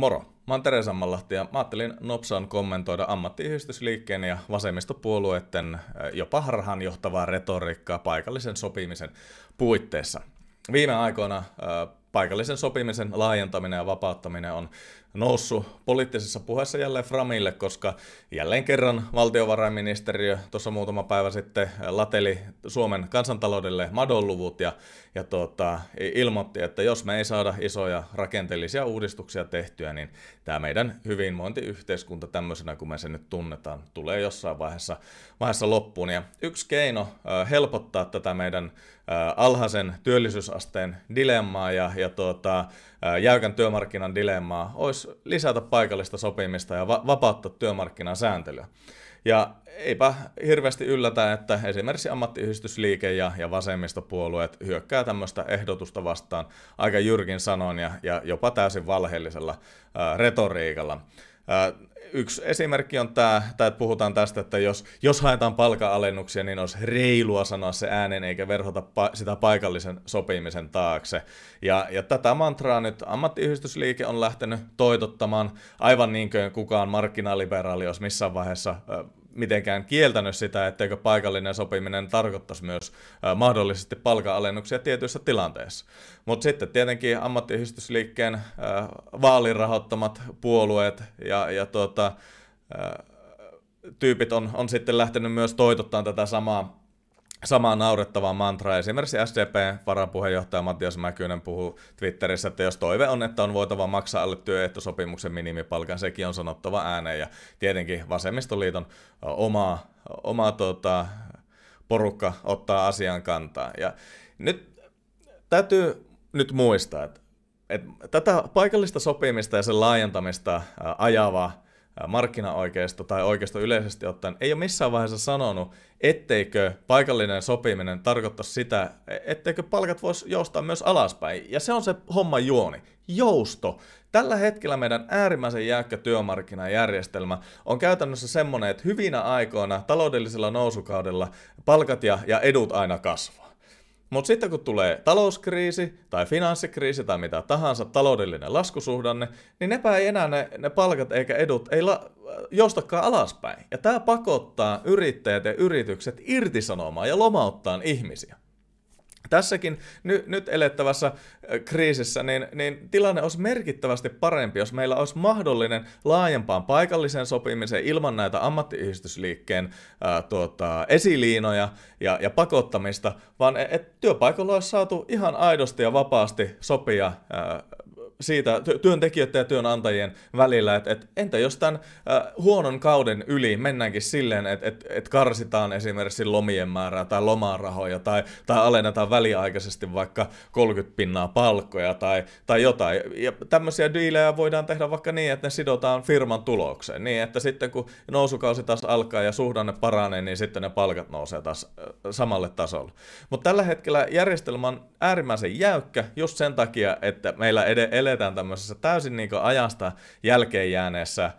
Moro! Mä oon Teresa Mallahti ja mä ajattelin nopsaan kommentoida ammattiyhdistysliikkeen ja vasemmistopuolueiden jopa johtavaa retoriikkaa paikallisen sopimisen puitteissa. Viime aikoina paikallisen sopimisen laajentaminen ja vapauttaminen on noussut poliittisessa puheessa jälleen framille, koska jälleen kerran valtiovarainministeriö tuossa muutama päivä sitten lateli Suomen kansantaloudelle madonluvut ja, ja tuota, ilmoitti, että jos me ei saada isoja rakenteellisia uudistuksia tehtyä, niin tämä meidän hyvinvointiyhteiskunta tämmöisenä kuin me sen nyt tunnetaan tulee jossain vaiheessa, vaiheessa loppuun. Ja yksi keino helpottaa tätä meidän alhaisen työllisyysasteen dilemmaa ja, ja tuota, jäykän työmarkkinan dilemmaa olisi lisätä paikallista sopimista ja va- vapauttaa työmarkkinan sääntelyä. Ja eipä hirveästi yllätä, että esimerkiksi ammattiyhdistysliike ja, ja vasemmistopuolueet hyökkää tämmöistä ehdotusta vastaan aika jyrkin sanoin ja, ja jopa täysin valheellisella ää, retoriikalla. Yksi esimerkki on tämä, tai puhutaan tästä, että jos, jos haetaan palkanalennuksia, niin olisi reilua sanoa se äänen eikä verhota pa- sitä paikallisen sopimisen taakse. Ja, ja tätä mantraa nyt ammattiyhdistysliike on lähtenyt toitottamaan aivan niin kuin kukaan markkinaliberaali olisi missään vaiheessa mitenkään kieltänyt sitä, etteikö paikallinen sopiminen tarkoittaisi myös mahdollisesti palkanalennuksia tietyissä tilanteissa. Mutta sitten tietenkin ammattiyhdistysliikkeen vaalirahoittamat puolueet ja, ja tuota, tyypit on, on sitten lähtenyt myös toitottaa tätä samaa samaa naurettavaa mantraa. Esimerkiksi SDP-varapuheenjohtaja Matias Mäkynen puhuu Twitterissä, että jos toive on, että on voitava maksaa alle työehtosopimuksen minimipalkan, sekin on sanottava ääneen. Ja tietenkin Vasemmistoliiton oma, oma tota, porukka ottaa asian kantaa. Ja nyt täytyy nyt muistaa, että, että tätä paikallista sopimista ja sen laajentamista ajavaa, markkinaoikeisto tai oikeisto yleisesti ottaen ei ole missään vaiheessa sanonut, etteikö paikallinen sopiminen tarkoita sitä, e, etteikö palkat voisi joustaa myös alaspäin. Ja se on se homma juoni. Jousto. Tällä hetkellä meidän äärimmäisen jääkkä työmarkkinajärjestelmä on käytännössä semmoinen, että hyvinä aikoina taloudellisella nousukaudella palkat ja, ja edut aina kasvaa. Mutta sitten kun tulee talouskriisi tai finanssikriisi tai mitä tahansa taloudellinen laskusuhdanne, niin nepä ei enää ne, ne palkat eikä edut ei la, jostakaan alaspäin. Ja tämä pakottaa yrittäjät ja yritykset irtisanomaan ja lomauttaan ihmisiä tässäkin ny, nyt elettävässä äh, kriisissä, niin, niin tilanne olisi merkittävästi parempi, jos meillä olisi mahdollinen laajempaan paikalliseen sopimiseen ilman näitä ammattiyhdistysliikkeen ää, äh, tuota, esiliinoja ja, ja pakottamista, vaan että et työpaikalla olisi saatu ihan aidosti ja vapaasti sopia ää, äh, siitä työntekijöiden ja työnantajien välillä, että et, entä jos tämän äh, huonon kauden yli mennäänkin silleen, että et, et karsitaan esimerkiksi lomien määrää tai lomarahoja tai, tai alennetaan väliaikaisesti vaikka 30 pinnaa palkkoja tai, tai jotain. Ja tämmöisiä diilejä voidaan tehdä vaikka niin, että ne sidotaan firman tulokseen, niin että sitten kun nousukausi taas alkaa ja suhdanne paranee, niin sitten ne palkat nousee taas samalle tasolle. Mutta tällä hetkellä järjestelmä on äärimmäisen jäykkä just sen takia, että meillä edelleen eletään tämmöisessä täysin niin ajasta jälkeen jääneessä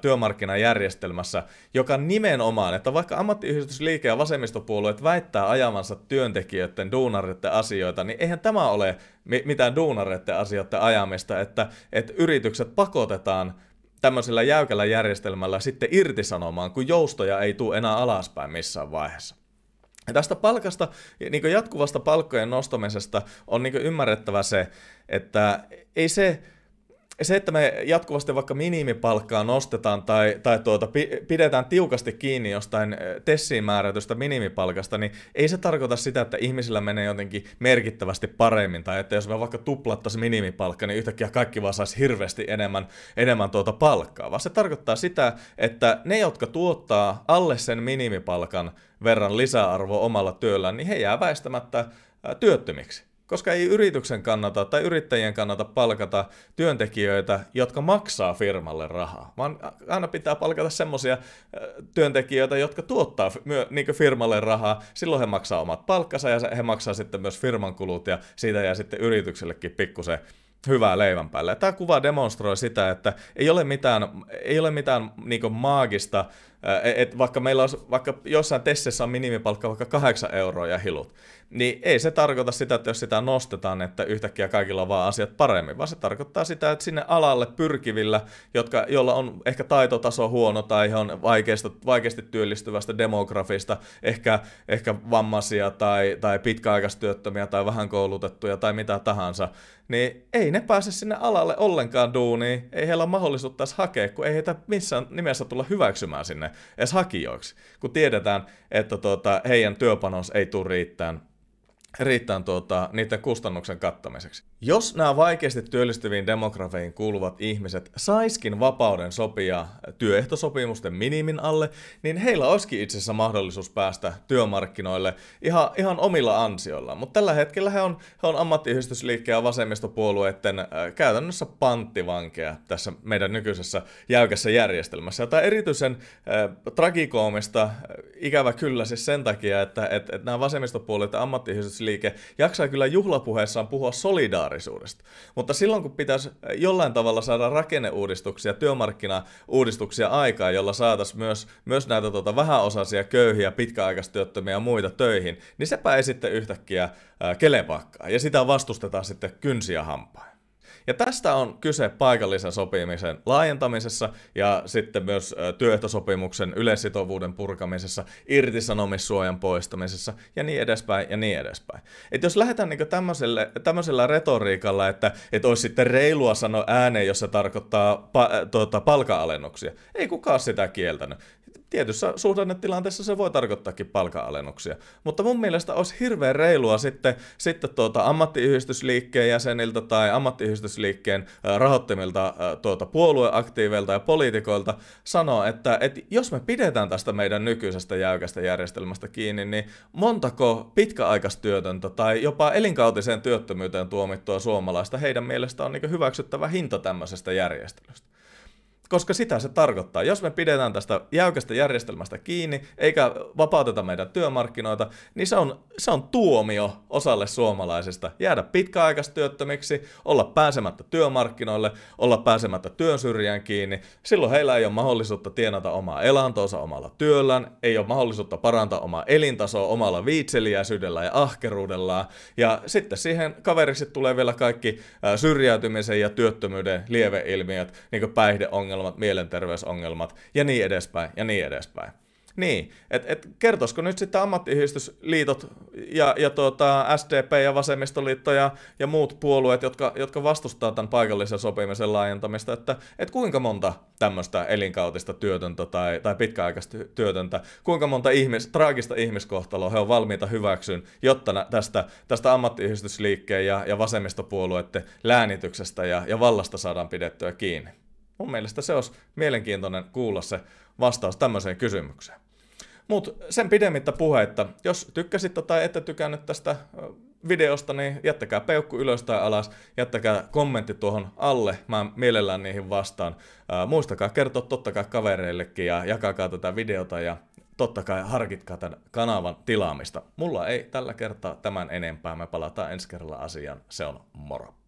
työmarkkinajärjestelmässä, joka nimenomaan, että vaikka ammattiyhdistysliike ja vasemmistopuolueet väittää ajavansa työntekijöiden, duunareiden asioita, niin eihän tämä ole mitään duunareiden asioiden ajamista, että, että yritykset pakotetaan tämmöisellä jäykällä järjestelmällä sitten irtisanomaan, kun joustoja ei tule enää alaspäin missään vaiheessa. Tästä palkasta, niin jatkuvasta palkkojen nostamisesta on niin ymmärrettävä se, että ei se se, että me jatkuvasti vaikka minimipalkkaa nostetaan tai, tai tuota, pidetään tiukasti kiinni jostain eh, tessiin määrätystä minimipalkasta, niin ei se tarkoita sitä, että ihmisillä menee jotenkin merkittävästi paremmin. Tai että jos me vaikka tuplattaisiin minimipalkka, niin yhtäkkiä kaikki vaan saisi hirveästi enemmän, enemmän tuota palkkaa. Vaan se tarkoittaa sitä, että ne, jotka tuottaa alle sen minimipalkan verran lisäarvoa omalla työllään, niin he jää väistämättä eh, työttömiksi koska ei yrityksen kannata tai yrittäjien kannata palkata työntekijöitä, jotka maksaa firmalle rahaa, vaan aina pitää palkata semmoisia työntekijöitä, jotka tuottaa myö, niin firmalle rahaa. Silloin he maksaa omat palkkansa ja he maksaa sitten myös firman kulut ja siitä jää sitten yrityksellekin pikkusen hyvää leivän päälle. Tämä kuva demonstroi sitä, että ei ole mitään, ei ole mitään niin maagista, että vaikka meillä olisi, vaikka jossain tessissä on minimipalkka vaikka 8 euroa ja hilut, niin ei se tarkoita sitä, että jos sitä nostetaan, että yhtäkkiä kaikilla on vaan asiat paremmin, vaan se tarkoittaa sitä, että sinne alalle pyrkivillä, jotka, jolla on ehkä taitotaso huono tai ihan on vaikeasta, vaikeasti työllistyvästä demografista, ehkä, ehkä vammaisia tai, tai pitkäaikaistyöttömiä tai vähän koulutettuja tai mitä tahansa, niin ei ne pääse sinne alalle ollenkaan duuniin, ei heillä ole mahdollisuutta edes hakea, kun ei heitä missään nimessä tulla hyväksymään sinne edes hakijoiksi, kun tiedetään, että tuota, heidän työpanos ei tule riittämään riittää tuota, niiden kustannuksen kattamiseksi. Jos nämä vaikeasti työllistyviin demografeihin kuuluvat ihmiset saiskin vapauden sopia työehtosopimusten minimin alle, niin heillä olisikin itse asiassa mahdollisuus päästä työmarkkinoille ihan, ihan omilla ansioilla. Mutta tällä hetkellä he on, he on ammattiyhdistysliikkeen ja vasemmistopuolueiden äh, käytännössä panttivankeja tässä meidän nykyisessä jäykässä järjestelmässä. tämä erityisen äh, tragikoomista äh, ikävä kyllä siis sen takia, että et, et nämä vasemmistopuolueet ja ammattiyhdistysliike jaksaa kyllä juhlapuheessaan puhua solidaarisesti lineaarisuudesta. Mutta silloin kun pitäisi jollain tavalla saada rakenneuudistuksia, työmarkkinauudistuksia aikaa, jolla saataisiin myös, myös näitä tota vähäosaisia, köyhiä, pitkäaikaistyöttömiä ja muita töihin, niin sepä ei sitten yhtäkkiä äh, kelepakkaa. Ja sitä vastustetaan sitten kynsiä hampaa. Ja tästä on kyse paikallisen sopimisen laajentamisessa ja sitten myös työehtosopimuksen yleissitovuuden purkamisessa, irtisanomissuojan poistamisessa ja niin edespäin ja niin edespäin. Et jos lähdetään niin tämmöisellä retoriikalla, että et olisi sitten reilua sanoa ääneen, jos se tarkoittaa pa, tuota, palkanalennuksia, ei kukaan sitä kieltänyt tietyssä suhdannetilanteessa se voi tarkoittaakin palkanalennuksia. Mutta mun mielestä olisi hirveän reilua sitten, sitten tuota ammattiyhdistysliikkeen jäseniltä tai ammattiyhdistysliikkeen rahoittimilta tuota puolueaktiiveilta ja poliitikoilta sanoa, että, että jos me pidetään tästä meidän nykyisestä jäykästä järjestelmästä kiinni, niin montako pitkäaikaistyötöntä tai jopa elinkautiseen työttömyyteen tuomittua suomalaista heidän mielestä on niin hyväksyttävä hinta tämmöisestä järjestelystä koska sitä se tarkoittaa. Jos me pidetään tästä jäykästä järjestelmästä kiinni, eikä vapauteta meidän työmarkkinoita, niin se on, se on tuomio osalle suomalaisista. Jäädä pitkäaikaistyöttömiksi, olla pääsemättä työmarkkinoille, olla pääsemättä työn syrjään kiinni. Silloin heillä ei ole mahdollisuutta tienata omaa elantoonsa omalla työllään, ei ole mahdollisuutta parantaa omaa elintasoa omalla viitseliäisyydellä ja ahkeruudellaan. Ja sitten siihen kaveriksi tulee vielä kaikki syrjäytymisen ja työttömyyden lieveilmiöt, niin kuin päihdeongelmat, ongelmat, mielenterveysongelmat ja niin edespäin ja niin edespäin. Niin, että et, kertoisiko nyt sitten ammattiyhdistysliitot ja, ja tuota, SDP ja Vasemmistoliitto ja, ja muut puolueet, jotka, jotka vastustaa tämän paikallisen sopimisen laajentamista, että et kuinka monta tämmöistä elinkautista työtöntä tai, tai pitkäaikaista työtöntä, kuinka monta ihmis, traagista ihmiskohtaloa he on valmiita hyväksyyn, jotta nä, tästä, tästä ammattiyhdistysliikkeen ja, ja vasemmistopuolueiden läänityksestä ja, ja vallasta saadaan pidettyä kiinni mun mielestä se olisi mielenkiintoinen kuulla se vastaus tämmöiseen kysymykseen. Mutta sen pidemmittä puheitta, jos tykkäsit tai tota, ette tykännyt tästä videosta, niin jättäkää peukku ylös tai alas, jättäkää kommentti tuohon alle, mä mielellään niihin vastaan. muistakaa kertoa totta kai kavereillekin ja jakakaa tätä videota ja totta kai harkitkaa tämän kanavan tilaamista. Mulla ei tällä kertaa tämän enempää, me palataan ensi kerralla asiaan, se on moro.